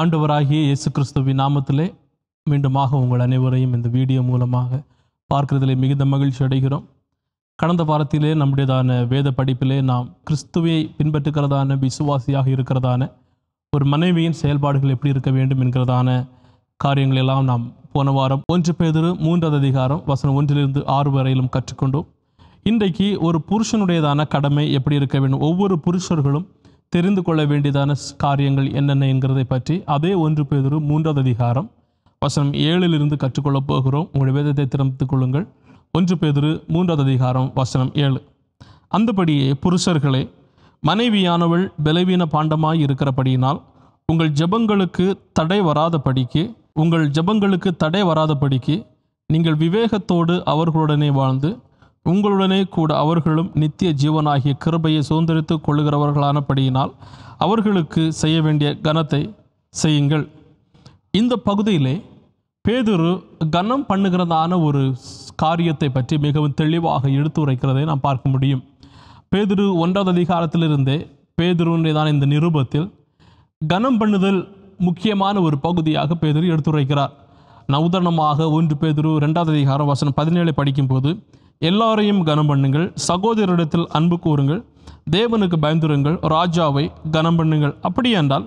ஆண்டவராகிய இயேசு கிறிஸ்துவின் நாமத்திலே மீண்டுமாக உங்கள் அனைவரையும் இந்த வீடியோ மூலமாக பார்க்கிறதிலே மிகுந்த மகிழ்ச்சி அடைகிறோம் கடந்த வாரத்திலே நம்முடையதான வேத படிப்பிலே நாம் கிறிஸ்துவை பின்பற்றுகிறதான விசுவாசியாக இருக்கிறதான ஒரு மனைவியின் செயல்பாடுகள் எப்படி இருக்க வேண்டும் என்கிறதான காரியங்களெல்லாம் நாம் போன வாரம் ஒன்று பேதரு மூன்றாவது அதிகாரம் வசனம் ஒன்றிலிருந்து ஆறு வரையிலும் கற்றுக்கொண்டோம் இன்றைக்கு ஒரு புருஷனுடையதான கடமை எப்படி இருக்க வேண்டும் ஒவ்வொரு புருஷர்களும் தெரிந்து கொள்ள வேண்டியதான காரியங்கள் என்னென்ன என்கிறதை பற்றி அதே ஒன்று பேதொரு மூன்றாவது அதிகாரம் வசனம் ஏழிலிருந்து கற்றுக்கொள்ளப் போகிறோம் உங்கள் வேதத்தை திறந்து கொள்ளுங்கள் ஒன்று பேதொரு மூன்றாவது அதிகாரம் வசனம் ஏழு அந்தபடியே புருஷர்களே மனைவியானவள் பலவீன பாண்டமாய் இருக்கிறபடியினால் உங்கள் ஜபங்களுக்கு தடை வராதபடிக்கு உங்கள் ஜபங்களுக்கு தடை வராதபடிக்கு நீங்கள் விவேகத்தோடு அவர்களுடனே வாழ்ந்து உங்களுடனே கூட அவர்களும் நித்திய ஜீவனாகிய கிருபையை சுதந்திரித்து கொள்ளுகிறவர்களானபடியினால் அவர்களுக்கு செய்ய வேண்டிய கனத்தை செய்யுங்கள் இந்த பகுதியிலே பேதுரு கனம் பண்ணுகிறதான ஒரு காரியத்தை பற்றி மிகவும் தெளிவாக எடுத்துரைக்கிறதை நாம் பார்க்க முடியும் பேதுரு ஒன்றாவது அதிகாரத்திலிருந்தே பேதுருன்றதான இந்த நிருபத்தில் கனம் பண்ணுதல் முக்கியமான ஒரு பகுதியாக பேதுரு எடுத்துரைக்கிறார் நான் உதாரணமாக ஒன்று பேதுரு ரெண்டாவது அதிகாரம் வசனம் பதினேழு படிக்கும்போது எல்லாரையும் கனம் பண்ணுங்கள் சகோதரரிடத்தில் அன்பு கூறுங்கள் தேவனுக்கு பயந்துருங்கள் ராஜாவை கனம் பண்ணுங்கள் அப்படி என்றால்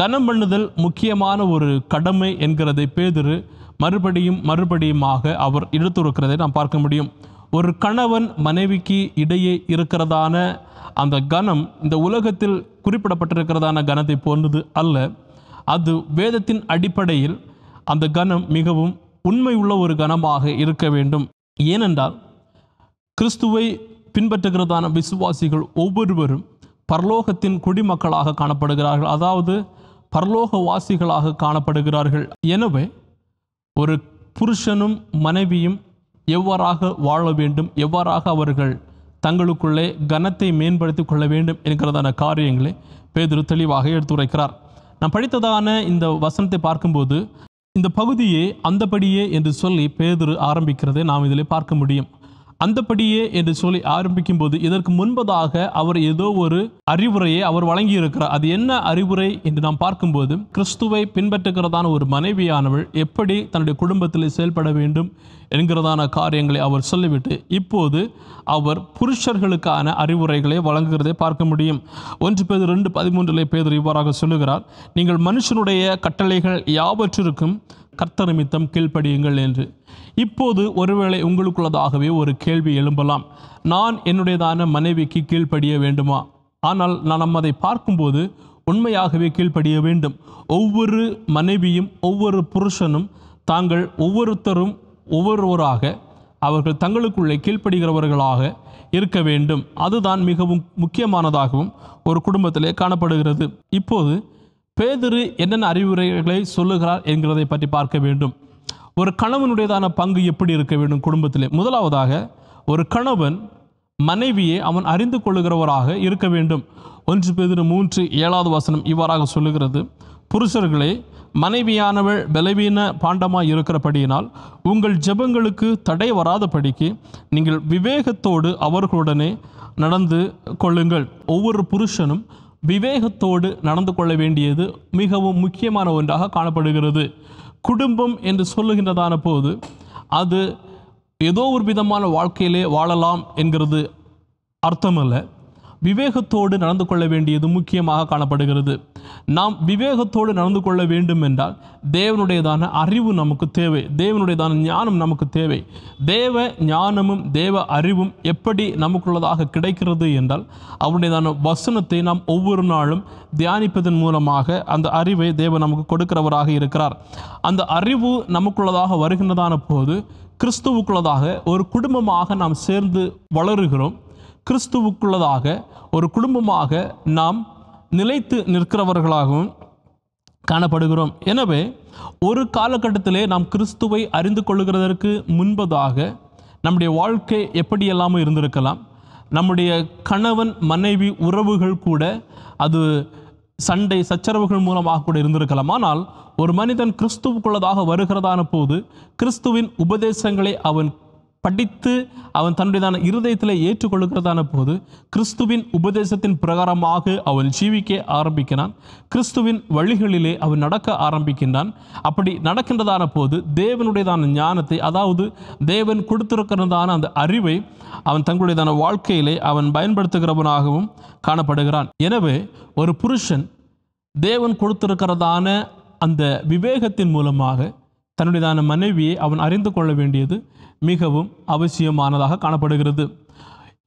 கனம் பண்ணுதல் முக்கியமான ஒரு கடமை என்கிறதை பேதிரு மறுபடியும் மறுபடியுமாக அவர் எடுத்துரைக்கிறதை நாம் பார்க்க முடியும் ஒரு கணவன் மனைவிக்கு இடையே இருக்கிறதான அந்த கணம் இந்த உலகத்தில் குறிப்பிடப்பட்டிருக்கிறதான கணத்தை போன்றது அல்ல அது வேதத்தின் அடிப்படையில் அந்த கணம் மிகவும் உண்மை உள்ள ஒரு கணமாக இருக்க வேண்டும் ஏனென்றால் கிறிஸ்துவை பின்பற்றுகிறதான விசுவாசிகள் ஒவ்வொருவரும் பரலோகத்தின் குடிமக்களாக காணப்படுகிறார்கள் அதாவது வாசிகளாக காணப்படுகிறார்கள் எனவே ஒரு புருஷனும் மனைவியும் எவ்வாறாக வாழ வேண்டும் எவ்வாறாக அவர்கள் தங்களுக்குள்ளே கனத்தை மேம்படுத்தி கொள்ள வேண்டும் என்கிறதான காரியங்களை பேதுரு தெளிவாக எடுத்துரைக்கிறார் நான் படித்ததான இந்த வசனத்தை பார்க்கும்போது இந்த பகுதியே அந்தபடியே என்று சொல்லி பேதுரு ஆரம்பிக்கிறதை நாம் இதில் பார்க்க முடியும் அந்தப்படியே என்று சொல்லி ஆரம்பிக்கும் போது இதற்கு முன்பதாக அவர் ஏதோ ஒரு அறிவுரையை அவர் வழங்கி இருக்கிறார் அது என்ன அறிவுரை என்று நாம் பார்க்கும்போது கிறிஸ்துவை பின்பற்றுகிறதான ஒரு மனைவியானவள் எப்படி தன்னுடைய குடும்பத்தில் செயல்பட வேண்டும் என்கிறதான காரியங்களை அவர் சொல்லிவிட்டு இப்போது அவர் புருஷர்களுக்கான அறிவுரைகளை வழங்குகிறதை பார்க்க முடியும் ஒன்று பேர் ரெண்டு பதிமூன்றிலே பேர் இவ்வாறாக சொல்லுகிறார் நீங்கள் மனுஷனுடைய கட்டளைகள் யாவற்றிற்கும் கர்த்த நிமித்தம் கீழ்ப்படியுங்கள் என்று இப்போது ஒருவேளை உங்களுக்குள்ளதாகவே ஒரு கேள்வி எழும்பலாம் நான் என்னுடையதான மனைவிக்கு கீழ்ப்படிய வேண்டுமா ஆனால் நான் நம்ம அதை பார்க்கும்போது உண்மையாகவே கீழ்ப்படிய வேண்டும் ஒவ்வொரு மனைவியும் ஒவ்வொரு புருஷனும் தாங்கள் ஒவ்வொருத்தரும் ஒவ்வொருவராக அவர்கள் தங்களுக்குள்ளே கீழ்ப்படுகிறவர்களாக இருக்க வேண்டும் அதுதான் மிகவும் முக்கியமானதாகவும் ஒரு குடும்பத்திலே காணப்படுகிறது இப்போது பேதிரு என்னென்ன அறிவுரைகளை சொல்லுகிறார் என்கிறதை பற்றி பார்க்க வேண்டும் ஒரு கணவனுடையதான பங்கு எப்படி இருக்க வேண்டும் குடும்பத்திலே முதலாவதாக ஒரு கணவன் மனைவியை அவன் அறிந்து கொள்ளுகிறவராக இருக்க வேண்டும் ஒன்று பேதிரு மூன்று ஏழாவது வசனம் இவ்வாறாக சொல்லுகிறது புருஷர்களே மனைவியானவள் பலவீன பாண்டமாக இருக்கிறபடியினால் உங்கள் ஜெபங்களுக்கு தடை வராதபடிக்கு நீங்கள் விவேகத்தோடு அவர்களுடனே நடந்து கொள்ளுங்கள் ஒவ்வொரு புருஷனும் விவேகத்தோடு நடந்து கொள்ள வேண்டியது மிகவும் முக்கியமான ஒன்றாக காணப்படுகிறது குடும்பம் என்று சொல்லுகின்றதான போது அது ஏதோ ஒரு விதமான வாழ்க்கையிலே வாழலாம் என்கிறது அர்த்தமல்ல விவேகத்தோடு நடந்து கொள்ள வேண்டியது முக்கியமாக காணப்படுகிறது நாம் விவேகத்தோடு நடந்து கொள்ள வேண்டும் என்றால் தேவனுடையதான அறிவு நமக்கு தேவை தேவனுடையதான ஞானம் நமக்கு தேவை தேவ ஞானமும் தேவ அறிவும் எப்படி நமக்குள்ளதாக கிடைக்கிறது என்றால் அவருடையதான வசனத்தை நாம் ஒவ்வொரு நாளும் தியானிப்பதன் மூலமாக அந்த அறிவை தேவன் நமக்கு கொடுக்கிறவராக இருக்கிறார் அந்த அறிவு நமக்குள்ளதாக வருகின்றதான போது கிறிஸ்துவுக்குள்ளதாக ஒரு குடும்பமாக நாம் சேர்ந்து வளருகிறோம் கிறிஸ்துவுக்குள்ளதாக ஒரு குடும்பமாக நாம் நிலைத்து நிற்கிறவர்களாகவும் காணப்படுகிறோம் எனவே ஒரு காலகட்டத்திலே நாம் கிறிஸ்துவை அறிந்து கொள்கிறதற்கு முன்பதாக நம்முடைய வாழ்க்கை எப்படியெல்லாமோ இருந்திருக்கலாம் நம்முடைய கணவன் மனைவி உறவுகள் கூட அது சண்டை சச்சரவுகள் மூலமாக கூட இருந்திருக்கலாம் ஆனால் ஒரு மனிதன் கிறிஸ்துவுக்குள்ளதாக வருகிறதான போது கிறிஸ்துவின் உபதேசங்களை அவன் படித்து அவன் தன்னுடையதான இருதயத்தில் ஏற்றுக்கொள்கிறதான போது கிறிஸ்துவின் உபதேசத்தின் பிரகாரமாக அவன் ஜீவிக்க ஆரம்பிக்கிறான் கிறிஸ்துவின் வழிகளிலே அவன் நடக்க ஆரம்பிக்கின்றான் அப்படி நடக்கின்றதான போது தேவனுடையதான ஞானத்தை அதாவது தேவன் கொடுத்திருக்கிறதான அந்த அறிவை அவன் தங்களுடையதான வாழ்க்கையிலே அவன் பயன்படுத்துகிறவனாகவும் காணப்படுகிறான் எனவே ஒரு புருஷன் தேவன் கொடுத்திருக்கிறதான அந்த விவேகத்தின் மூலமாக தன்னுடையதான மனைவியை அவன் அறிந்து கொள்ள வேண்டியது மிகவும் அவசியமானதாக காணப்படுகிறது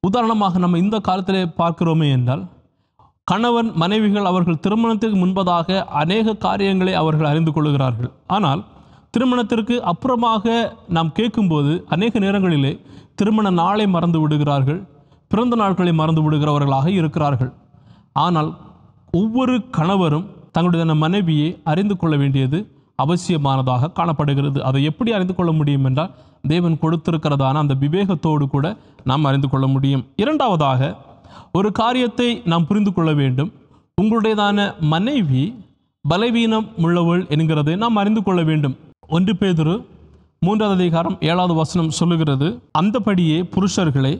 உதாரணமாக நம்ம இந்த காலத்திலே பார்க்கிறோமே என்றால் கணவன் மனைவிகள் அவர்கள் திருமணத்திற்கு முன்பதாக அநேக காரியங்களை அவர்கள் அறிந்து கொள்கிறார்கள் ஆனால் திருமணத்திற்கு அப்புறமாக நாம் கேட்கும்போது அநேக நேரங்களிலே திருமண நாளை மறந்து விடுகிறார்கள் பிறந்த நாட்களை மறந்து விடுகிறவர்களாக இருக்கிறார்கள் ஆனால் ஒவ்வொரு கணவரும் தங்களுடைய மனைவியை அறிந்து கொள்ள வேண்டியது அவசியமானதாக காணப்படுகிறது அதை எப்படி அறிந்து கொள்ள முடியும் என்றால் தேவன் கொடுத்திருக்கிறதான அந்த விவேகத்தோடு கூட நாம் அறிந்து கொள்ள முடியும் இரண்டாவதாக ஒரு காரியத்தை நாம் புரிந்து கொள்ள வேண்டும் உங்களுடையதான மனைவி பலவீனம் உள்ளவள் என்கிறதை நாம் அறிந்து கொள்ள வேண்டும் ஒன்று பேதொரு மூன்றாவது அதிகாரம் ஏழாவது வசனம் சொல்லுகிறது அந்தபடியே புருஷர்களே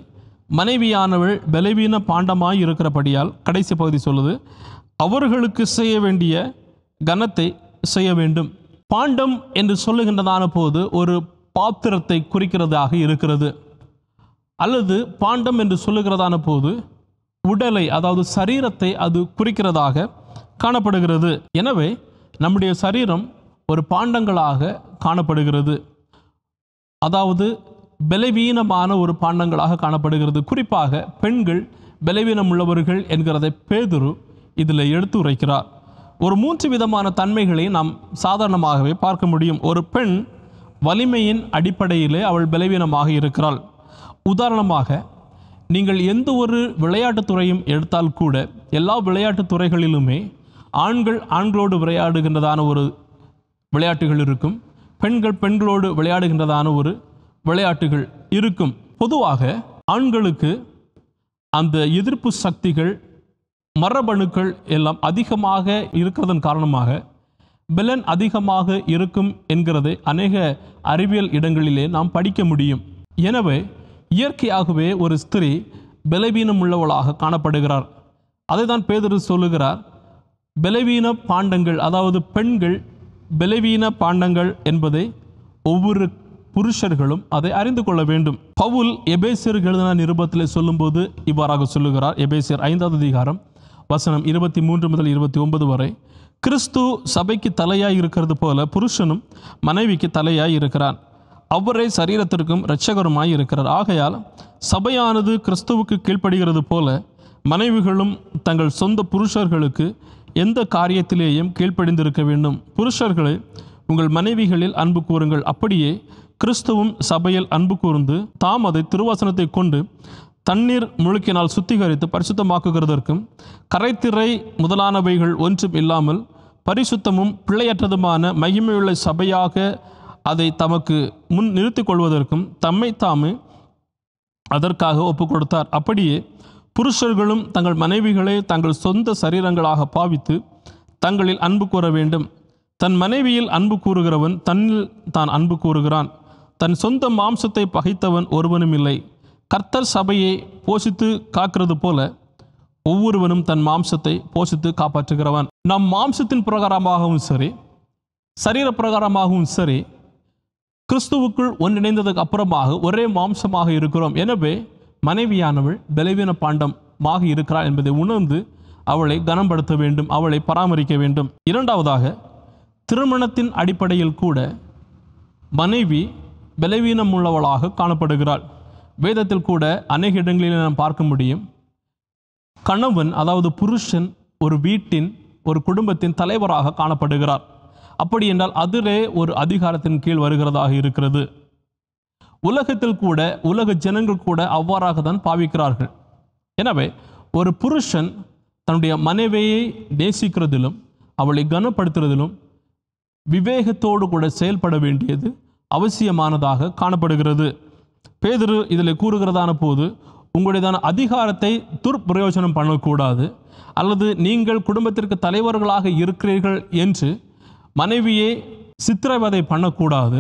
மனைவியானவள் பலவீன பாண்டமாய் இருக்கிறபடியால் கடைசி பகுதி சொல்லுது அவர்களுக்கு செய்ய வேண்டிய கனத்தை செய்ய வேண்டும் பாண்டம் என்று சொல்லுகின்றதான போது ஒரு பாத்திரத்தை குறிக்கிறதாக இருக்கிறது அல்லது பாண்டம் என்று சொல்லுகிறதான போது உடலை அதாவது சரீரத்தை அது குறிக்கிறதாக காணப்படுகிறது எனவே நம்முடைய சரீரம் ஒரு பாண்டங்களாக காணப்படுகிறது அதாவது பலவீனமான ஒரு பாண்டங்களாக காணப்படுகிறது குறிப்பாக பெண்கள் பலவீனம் உள்ளவர்கள் என்கிறதை பேதுரு இதில் எடுத்து உரைக்கிறார் ஒரு மூன்று விதமான தன்மைகளை நாம் சாதாரணமாகவே பார்க்க முடியும் ஒரு பெண் வலிமையின் அடிப்படையிலே அவள் பலவீனமாக இருக்கிறாள் உதாரணமாக நீங்கள் எந்த ஒரு விளையாட்டுத் துறையும் எடுத்தால் கூட எல்லா விளையாட்டுத் துறைகளிலுமே ஆண்கள் ஆண்களோடு விளையாடுகின்றதான ஒரு விளையாட்டுகள் இருக்கும் பெண்கள் பெண்களோடு விளையாடுகின்றதான ஒரு விளையாட்டுகள் இருக்கும் பொதுவாக ஆண்களுக்கு அந்த எதிர்ப்பு சக்திகள் மரபணுக்கள் எல்லாம் அதிகமாக இருக்கிறதன் காரணமாக பெலன் அதிகமாக இருக்கும் என்கிறதை அநேக அறிவியல் இடங்களிலே நாம் படிக்க முடியும் எனவே இயற்கையாகவே ஒரு ஸ்திரீ பலவீனம் உள்ளவளாக காணப்படுகிறார் அதை தான் பேதரு சொல்லுகிறார் பலவீன பாண்டங்கள் அதாவது பெண்கள் பலவீன பாண்டங்கள் என்பதை ஒவ்வொரு புருஷர்களும் அதை அறிந்து கொள்ள வேண்டும் பவுல் எபேசியர் எழுதின நிருபத்தில் சொல்லும்போது இவ்வாறாக சொல்லுகிறார் எபேசியர் ஐந்தாவது அதிகாரம் வசனம் இருபத்தி மூன்று முதல் இருபத்தி ஒன்பது வரை கிறிஸ்து சபைக்கு தலையாய் இருக்கிறது போல புருஷனும் மனைவிக்கு தலையாய் இருக்கிறான் அவரே சரீரத்திற்கும் இரட்சகருமாய் இருக்கிறார் ஆகையால் சபையானது கிறிஸ்துவுக்கு கீழ்ப்படுகிறது போல மனைவிகளும் தங்கள் சொந்த புருஷர்களுக்கு எந்த காரியத்திலேயும் கீழ்ப்படிந்திருக்க வேண்டும் புருஷர்களை உங்கள் மனைவிகளில் அன்பு கூறுங்கள் அப்படியே கிறிஸ்துவும் சபையில் அன்பு கூர்ந்து தாம் அதை திருவாசனத்தை கொண்டு தண்ணீர் முழுக்கினால் சுத்திகரித்து பரிசுத்தமாக்குகிறதற்கும் கரைத்திரை முதலானவைகள் ஒன்றும் இல்லாமல் பரிசுத்தமும் பிழையற்றதுமான மகிமையுள்ள சபையாக அதை தமக்கு முன் நிறுத்தி கொள்வதற்கும் தம்மை தாமே அதற்காக ஒப்பு கொடுத்தார் அப்படியே புருஷர்களும் தங்கள் மனைவிகளை தங்கள் சொந்த சரீரங்களாக பாவித்து தங்களில் அன்பு கூற வேண்டும் தன் மனைவியில் அன்பு கூறுகிறவன் தன்னில் தான் அன்பு கூறுகிறான் தன் சொந்த மாம்சத்தை பகைத்தவன் ஒருவனும் இல்லை கர்த்தர் சபையை போஷித்து காக்கிறது போல ஒவ்வொருவனும் தன் மாம்சத்தை போஷித்து காப்பாற்றுகிறவன் நம் மாம்சத்தின் பிரகாரமாகவும் சரி சரீர பிரகாரமாகவும் சரி கிறிஸ்துவுக்குள் ஒன்றிணைந்ததுக்கு அப்புறமாக ஒரே மாம்சமாக இருக்கிறோம் எனவே மனைவியானவள் பலவீன பாண்டமாக இருக்கிறாள் என்பதை உணர்ந்து அவளை கனம்படுத்த வேண்டும் அவளை பராமரிக்க வேண்டும் இரண்டாவதாக திருமணத்தின் அடிப்படையில் கூட மனைவி உள்ளவளாக காணப்படுகிறாள் வேதத்தில் கூட அநேக இடங்களில் நாம் பார்க்க முடியும் கணவன் அதாவது புருஷன் ஒரு வீட்டின் ஒரு குடும்பத்தின் தலைவராக காணப்படுகிறார் அப்படி என்றால் அதிலே ஒரு அதிகாரத்தின் கீழ் வருகிறதாக இருக்கிறது உலகத்தில் கூட உலக ஜனங்கள் கூட அவ்வாறாக தான் பாவிக்கிறார்கள் எனவே ஒரு புருஷன் தன்னுடைய மனைவியை நேசிக்கிறதிலும் அவளை கனப்படுத்துறதிலும் விவேகத்தோடு கூட செயல்பட வேண்டியது அவசியமானதாக காணப்படுகிறது பேதுரு இதில் கூறுகிறதான போது உங்களுடையதான அதிகாரத்தை துர்பிரயோஜனம் பண்ணக்கூடாது அல்லது நீங்கள் குடும்பத்திற்கு தலைவர்களாக இருக்கிறீர்கள் என்று மனைவியை சித்திரவதை பண்ணக்கூடாது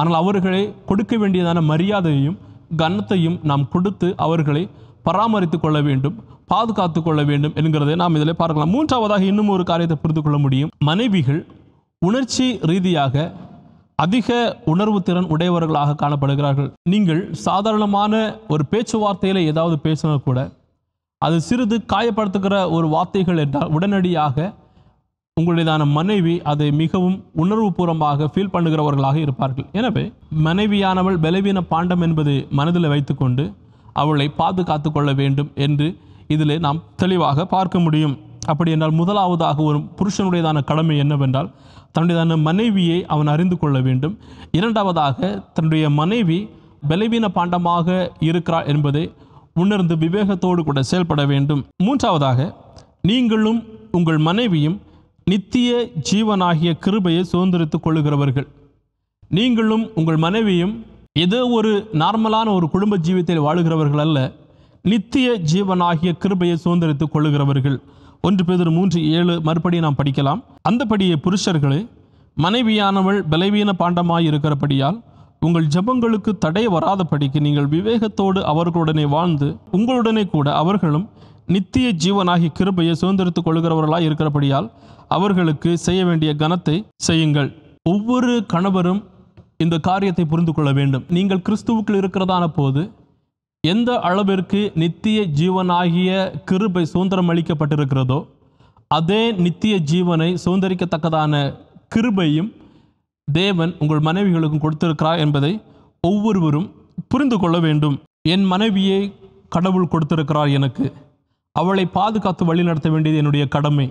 ஆனால் அவர்களை கொடுக்க வேண்டியதான மரியாதையையும் கனத்தையும் நாம் கொடுத்து அவர்களை பராமரித்து கொள்ள வேண்டும் பாதுகாத்து கொள்ள வேண்டும் என்கிறதை நாம் இதில் பார்க்கலாம் மூன்றாவதாக இன்னும் ஒரு காரியத்தை புரிந்து கொள்ள முடியும் மனைவிகள் உணர்ச்சி ரீதியாக அதிக உணர்வு திறன் உடையவர்களாக காணப்படுகிறார்கள் நீங்கள் சாதாரணமான ஒரு பேச்சுவார்த்தையில் ஏதாவது பேசினா கூட அது சிறிது காயப்படுத்துகிற ஒரு வார்த்தைகள் என்றால் உடனடியாக உங்களுடையதான மனைவி அதை மிகவும் உணர்வுபூர்வமாக ஃபீல் பண்ணுகிறவர்களாக இருப்பார்கள் எனவே மனைவியானவள் பலவீன பாண்டம் என்பதை மனதில் வைத்துக்கொண்டு அவளை பாதுகாத்து கொள்ள வேண்டும் என்று இதில் நாம் தெளிவாக பார்க்க முடியும் அப்படி என்றால் முதலாவதாக ஒரு புருஷனுடையதான கடமை என்னவென்றால் தன்னுடைய மனைவியை அவன் அறிந்து கொள்ள வேண்டும் இரண்டாவதாக தன்னுடைய மனைவி பலவீன பாண்டமாக இருக்கிறாள் என்பதை உணர்ந்து விவேகத்தோடு கூட செயல்பட வேண்டும் மூன்றாவதாக நீங்களும் உங்கள் மனைவியும் நித்திய ஜீவனாகிய கிருபையை சுதந்திரித்து கொள்ளுகிறவர்கள் நீங்களும் உங்கள் மனைவியும் ஏதோ ஒரு நார்மலான ஒரு குடும்ப ஜீவித்தில் வாழுகிறவர்கள் அல்ல நித்திய ஜீவனாகிய கிருபையை சுதந்திரித்து கொள்ளுகிறவர்கள் ஒன்று பேதர் மூன்று ஏழு மறுபடி நாம் படிக்கலாம் அந்தபடியே புருஷர்களே மனைவியானவள் பலவீன பாண்டமாயிருக்கிறபடியால் இருக்கிறபடியால் உங்கள் ஜபங்களுக்கு தடை வராதபடிக்கு நீங்கள் விவேகத்தோடு அவர்களுடனே வாழ்ந்து உங்களுடனே கூட அவர்களும் நித்திய ஜீவனாகி கிருபையை சுதந்திரத்துக் கொள்கிறவர்களாக இருக்கிறபடியால் அவர்களுக்கு செய்ய வேண்டிய கனத்தை செய்யுங்கள் ஒவ்வொரு கணவரும் இந்த காரியத்தை புரிந்து கொள்ள வேண்டும் நீங்கள் கிறிஸ்துவுக்குள் இருக்கிறதான போது எந்த அளவிற்கு நித்திய ஜீவனாகிய கிருபை சுதந்திரம் அளிக்கப்பட்டிருக்கிறதோ அதே நித்திய ஜீவனை சுதந்திரிக்கத்தக்கதான கிருபையும் தேவன் உங்கள் மனைவிகளுக்கும் கொடுத்திருக்கிறார் என்பதை ஒவ்வொருவரும் புரிந்து கொள்ள வேண்டும் என் மனைவியை கடவுள் கொடுத்திருக்கிறார் எனக்கு அவளை பாதுகாத்து வழிநடத்த வேண்டியது என்னுடைய கடமை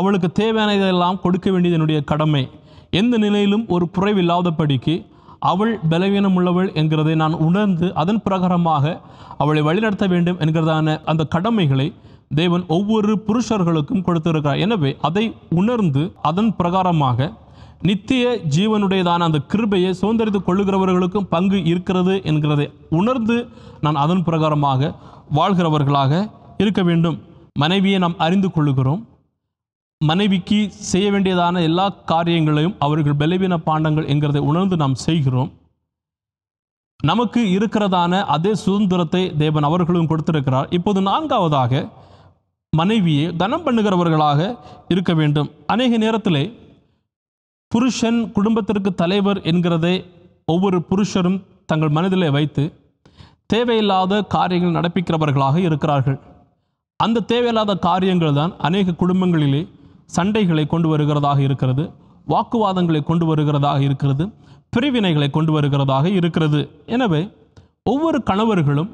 அவளுக்கு தேவையானதெல்லாம் கொடுக்க வேண்டியது என்னுடைய கடமை எந்த நிலையிலும் ஒரு குறைவில்லாதபடிக்கு அவள் உள்ளவள் என்கிறதை நான் உணர்ந்து அதன் பிரகாரமாக அவளை வழிநடத்த வேண்டும் என்கிறதான அந்த கடமைகளை தேவன் ஒவ்வொரு புருஷர்களுக்கும் கொடுத்திருக்கிறார் எனவே அதை உணர்ந்து அதன் பிரகாரமாக நித்திய ஜீவனுடையதான அந்த கிருபையை சுதந்திரித்து கொள்ளுகிறவர்களுக்கும் பங்கு இருக்கிறது என்கிறதை உணர்ந்து நான் அதன் பிரகாரமாக வாழ்கிறவர்களாக இருக்க வேண்டும் மனைவியை நாம் அறிந்து கொள்ளுகிறோம் மனைவிக்கு செய்ய வேண்டியதான எல்லா காரியங்களையும் அவர்கள் பலவீன பாண்டங்கள் என்கிறதை உணர்ந்து நாம் செய்கிறோம் நமக்கு இருக்கிறதான அதே சுதந்திரத்தை தேவன் அவர்களும் கொடுத்திருக்கிறார் இப்போது நான்காவதாக மனைவியை தனம் பண்ணுகிறவர்களாக இருக்க வேண்டும் அநேக நேரத்திலே புருஷன் குடும்பத்திற்கு தலைவர் என்கிறதை ஒவ்வொரு புருஷரும் தங்கள் மனதிலே வைத்து தேவையில்லாத காரியங்கள் நடப்பிக்கிறவர்களாக இருக்கிறார்கள் அந்த தேவையில்லாத காரியங்கள் தான் அநேக குடும்பங்களிலே சண்டைகளை கொண்டு வருகிறதாக இருக்கிறது வாக்குவாதங்களை கொண்டு வருகிறதாக இருக்கிறது பிரிவினைகளை கொண்டு வருகிறதாக இருக்கிறது எனவே ஒவ்வொரு கணவர்களும்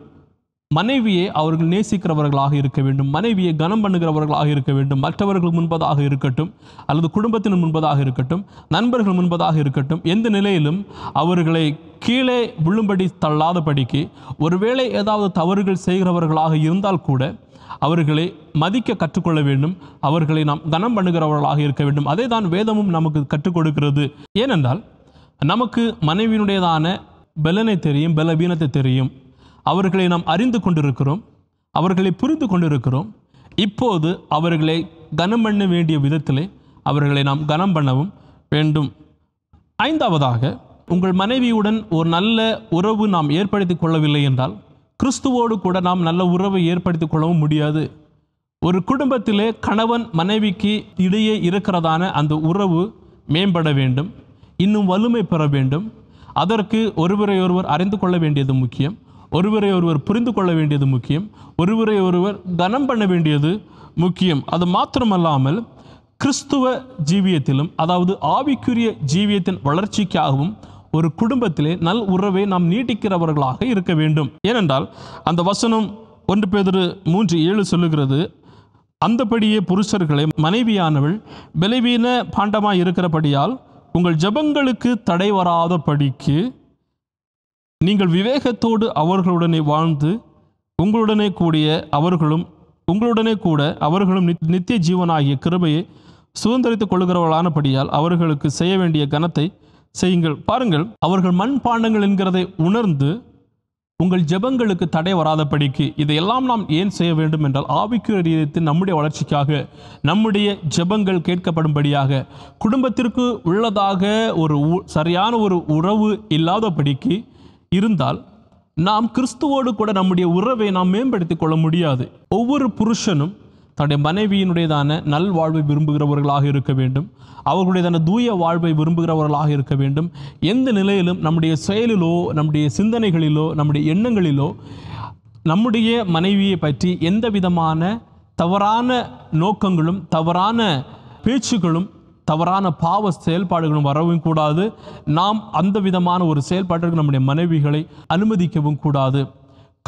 மனைவியை அவர்கள் நேசிக்கிறவர்களாக இருக்க வேண்டும் மனைவியை கனம் பண்ணுகிறவர்களாக இருக்க வேண்டும் மற்றவர்கள் முன்பதாக இருக்கட்டும் அல்லது குடும்பத்தின் முன்பதாக இருக்கட்டும் நண்பர்கள் முன்பதாக இருக்கட்டும் எந்த நிலையிலும் அவர்களை கீழே விழும்படி தள்ளாதபடிக்கு ஒருவேளை ஏதாவது தவறுகள் செய்கிறவர்களாக இருந்தால் கூட அவர்களை மதிக்க கற்றுக்கொள்ள வேண்டும் அவர்களை நாம் கனம் பண்ணுகிறவர்களாக இருக்க வேண்டும் அதே தான் வேதமும் நமக்கு கற்றுக் கொடுக்கிறது ஏனென்றால் நமக்கு மனைவியினுடையதான பலனை தெரியும் பலவீனத்தை தெரியும் அவர்களை நாம் அறிந்து கொண்டிருக்கிறோம் அவர்களை புரிந்து கொண்டிருக்கிறோம் இப்போது அவர்களை கனம் பண்ண வேண்டிய விதத்திலே அவர்களை நாம் கனம் பண்ணவும் வேண்டும் ஐந்தாவதாக உங்கள் மனைவியுடன் ஒரு நல்ல உறவு நாம் ஏற்படுத்தி கொள்ளவில்லை என்றால் கிறிஸ்துவோடு கூட நாம் நல்ல உறவை ஏற்படுத்தி கொள்ளவும் முடியாது ஒரு குடும்பத்திலே கணவன் மனைவிக்கு இடையே இருக்கிறதான அந்த உறவு மேம்பட வேண்டும் இன்னும் வலிமை பெற வேண்டும் அதற்கு ஒருவரை ஒருவர் அறிந்து கொள்ள வேண்டியது முக்கியம் ஒருவரை ஒருவர் புரிந்து கொள்ள வேண்டியது முக்கியம் ஒருவரை ஒருவர் கனம் பண்ண வேண்டியது முக்கியம் அது மாத்திரமல்லாமல் கிறிஸ்துவ ஜீவியத்திலும் அதாவது ஆவிக்குரிய ஜீவியத்தின் வளர்ச்சிக்காகவும் ஒரு குடும்பத்திலே நல் உறவை நாம் நீட்டிக்கிறவர்களாக இருக்க வேண்டும் ஏனென்றால் அந்த வசனம் ஒன்று பேதரு மூன்று ஏழு சொல்லுகிறது அந்தபடியே புருஷர்களை மனைவியானவள் விளைவீன பாண்டமாக இருக்கிறபடியால் உங்கள் ஜபங்களுக்கு தடை வராத படிக்கு நீங்கள் விவேகத்தோடு அவர்களுடனே வாழ்ந்து உங்களுடனே கூடிய அவர்களும் உங்களுடனே கூட அவர்களும் நித்திய ஜீவனாகிய கிருபையை சுதந்திரித்துக் கொள்கிறவர்களானபடியால் அவர்களுக்கு செய்ய வேண்டிய கனத்தை செய்யுங்கள் பாருங்கள் அவர்கள் மண் பாண்டங்கள் என்கிறதை உணர்ந்து உங்கள் ஜெபங்களுக்கு தடை வராதபடிக்கு இதையெல்லாம் நாம் ஏன் செய்ய வேண்டும் என்றால் ஆவிக்குரிய ரீதியத்தில் நம்முடைய வளர்ச்சிக்காக நம்முடைய ஜெபங்கள் கேட்கப்படும்படியாக குடும்பத்திற்கு உள்ளதாக ஒரு சரியான ஒரு உறவு இல்லாதபடிக்கு இருந்தால் நாம் கிறிஸ்துவோடு கூட நம்முடைய உறவை நாம் மேம்படுத்தி கொள்ள முடியாது ஒவ்வொரு புருஷனும் தன்னுடைய மனைவியினுடையதான நல்வாழ்வை விரும்புகிறவர்களாக இருக்க வேண்டும் அவர்களுடைய அவர்களுடையதான தூய வாழ்வை விரும்புகிறவர்களாக இருக்க வேண்டும் எந்த நிலையிலும் நம்முடைய செயலிலோ நம்முடைய சிந்தனைகளிலோ நம்முடைய எண்ணங்களிலோ நம்முடைய மனைவியை பற்றி எந்த விதமான தவறான நோக்கங்களும் தவறான பேச்சுகளும் தவறான பாவ செயல்பாடுகளும் வரவும் கூடாது நாம் அந்த விதமான ஒரு செயல்பாட்டிற்கு நம்முடைய மனைவிகளை அனுமதிக்கவும் கூடாது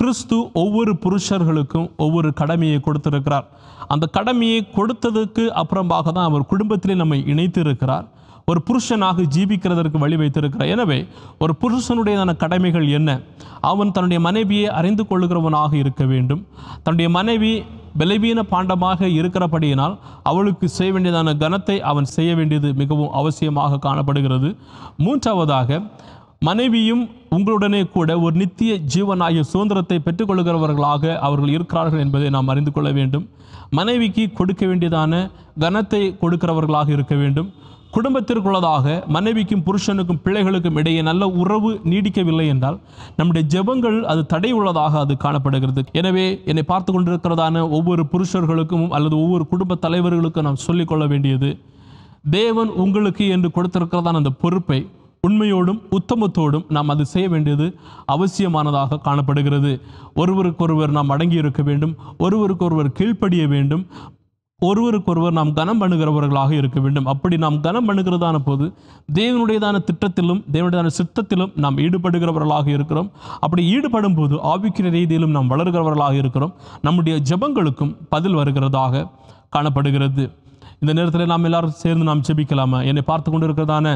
கிறிஸ்து ஒவ்வொரு புருஷர்களுக்கும் ஒவ்வொரு கடமையை கொடுத்திருக்கிறார் அந்த கடமையை கொடுத்ததுக்கு அப்புறமாக தான் அவர் குடும்பத்திலே நம்மை இணைத்து இருக்கிறார் ஒரு புருஷனாக ஜீவிக்கிறதற்கு வழி வைத்திருக்கிறார் எனவே ஒரு புருஷனுடையதான கடமைகள் என்ன அவன் தன்னுடைய மனைவியை அறிந்து கொள்ளுகிறவனாக இருக்க வேண்டும் தன்னுடைய மனைவி பலவீன பாண்டமாக இருக்கிறபடியினால் அவளுக்கு செய்ய வேண்டியதான கனத்தை அவன் செய்ய வேண்டியது மிகவும் அவசியமாக காணப்படுகிறது மூன்றாவதாக மனைவியும் உங்களுடனே கூட ஒரு நித்திய ஜீவனாகிய சுதந்திரத்தை பெற்றுக்கொள்கிறவர்களாக அவர்கள் இருக்கிறார்கள் என்பதை நாம் அறிந்து கொள்ள வேண்டும் மனைவிக்கு கொடுக்க வேண்டியதான கனத்தை கொடுக்கிறவர்களாக இருக்க வேண்டும் குடும்பத்திற்குள்ளதாக மனைவிக்கும் புருஷனுக்கும் பிள்ளைகளுக்கும் இடையே நல்ல உறவு நீடிக்கவில்லை என்றால் நம்முடைய ஜெபங்கள் அது தடை உள்ளதாக அது காணப்படுகிறது எனவே என்னை பார்த்து கொண்டிருக்கிறதான ஒவ்வொரு புருஷர்களுக்கும் அல்லது ஒவ்வொரு குடும்ப தலைவர்களுக்கும் நாம் சொல்லிக்கொள்ள வேண்டியது தேவன் உங்களுக்கு என்று கொடுத்திருக்கிறதான அந்த பொறுப்பை உண்மையோடும் உத்தமத்தோடும் நாம் அது செய்ய வேண்டியது அவசியமானதாக காணப்படுகிறது ஒருவருக்கொருவர் நாம் அடங்கி இருக்க வேண்டும் ஒருவருக்கொருவர் கீழ்ப்படிய வேண்டும் ஒருவருக்கொருவர் நாம் கனம் பண்ணுகிறவர்களாக இருக்க வேண்டும் அப்படி நாம் கனம் பண்ணுகிறதான போது தேவனுடையதான திட்டத்திலும் தேவனுடையதான சித்தத்திலும் நாம் ஈடுபடுகிறவர்களாக இருக்கிறோம் அப்படி ஈடுபடும் போது ஆவிக்கிற ரீதியிலும் நாம் வளர்கிறவர்களாக இருக்கிறோம் நம்முடைய ஜபங்களுக்கும் பதில் வருகிறதாக காணப்படுகிறது இந்த நேரத்தில் நாம் எல்லாரும் சேர்ந்து நாம் ஜெபிக்கலாமா என்னை பார்த்து கொண்டு இருக்கிறதான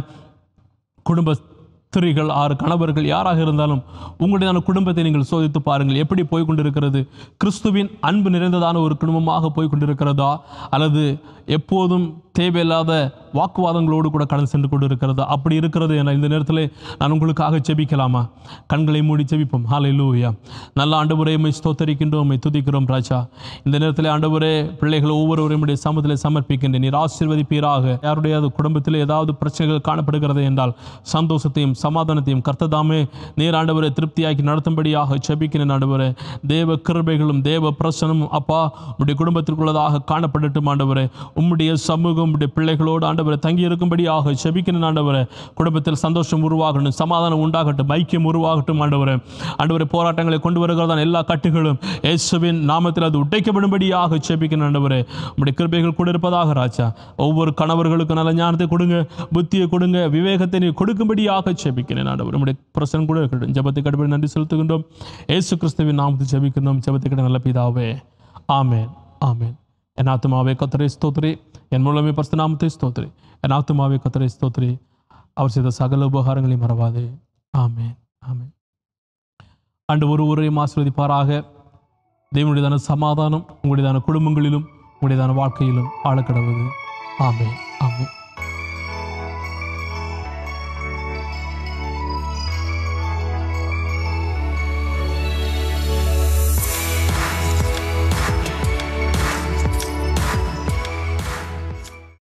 குடும்ப ஸ்திரீகள் ஆறு கணவர்கள் யாராக இருந்தாலும் உங்களுடையதான குடும்பத்தை நீங்கள் சோதித்து பாருங்கள் எப்படி போய்கொண்டிருக்கிறது கிறிஸ்துவின் அன்பு நிறைந்ததான ஒரு குடும்பமாக போய்கொண்டிருக்கிறதா அல்லது எப்போதும் தேவையில்லாத வாக்குவாதங்களோடு கூட கடந்து சென்று கொண்டு இருக்கிறது அப்படி இருக்கிறது என இந்த நேரத்தில் நான் உங்களுக்காக செபிக்கலாமா கண்களை மூடி செபிப்போம் ஹாலை லூயா நல்ல ஆண்டவரே உண்மை ஸ்தோத்தரிக்கின்றோம் துதிக்கிறோம் ராஜா இந்த நேரத்தில் ஆண்டவரே பிள்ளைகள் ஒவ்வொருவரையும் உடைய சமத்தில் சமர்ப்பிக்கின்றேன் நீர் ஆசீர்வதிப்பீராக யாருடைய குடும்பத்தில் ஏதாவது பிரச்சனைகள் காணப்படுகிறது என்றால் சந்தோஷத்தையும் சமாதானத்தையும் கர்த்ததாமே நீர் ஆண்டவரை திருப்தியாக்கி நடத்தும்படியாக செபிக்கிறேன் ஆண்டவரே தேவ கிருபைகளும் தேவ பிரசனமும் அப்பா உடைய குடும்பத்திற்குள்ளதாக காணப்படட்டும் ஆண்டவரே உம்முடைய சமூகம் உம்முடைய பிள்ளைகளோடு ஆண்டவரை தங்கி இருக்கும்படியாக செபிக்கணும் ஆண்டவரை குடும்பத்தில் சந்தோஷம் உருவாகணும் சமாதானம் உண்டாகட்டும் ஐக்கியம் உருவாகட்டும் ஆண்டவரை ஆண்டவரை போராட்டங்களை கொண்டு வருகிறதான் எல்லா கட்டுகளும் இயேசுவின் நாமத்தில் அது உடைக்கப்படும்படியாக செபிக்கணும் ஆண்டவரே உம்முடைய கிருபைகள் கூட இருப்பதாக ராஜா ஒவ்வொரு கணவர்களுக்கு நல்ல ஞானத்தை கொடுங்க புத்தியை கொடுங்க விவேகத்தை நீ கொடுக்கும்படியாக செபிக்கணும் ஆண்டவர் உம்முடைய பிரசனம் கூட இருக்கட்டும் ஜபத்தை கடுப்படி நன்றி செலுத்துகின்றோம் ஏசு கிறிஸ்துவின் நாமத்தை செபிக்கணும் ஜபத்தை கிட்ட நல்ல பிதாவே ஆமேன் ஆமேன் என் ஆத்மாவே கத்தரே ஸ்தோத்ரே என் மூலமே நாமத்தை ஸ்தோத்ரி என் ஆத்துமாவை கத்தரை ஸ்தோத்ரி அவர் செய்த சகல உபகாரங்களையும் மறவாது ஆமேன் ஆமேன் அண்டு ஒரு ஊரையும் ஆசிர்வதிப்பாராக தேவனுடையதான சமாதானம் உங்களுடையதான குடும்பங்களிலும் உங்களுடையதான வாழ்க்கையிலும் ஆளக்கடவுது ஆமே ஆமே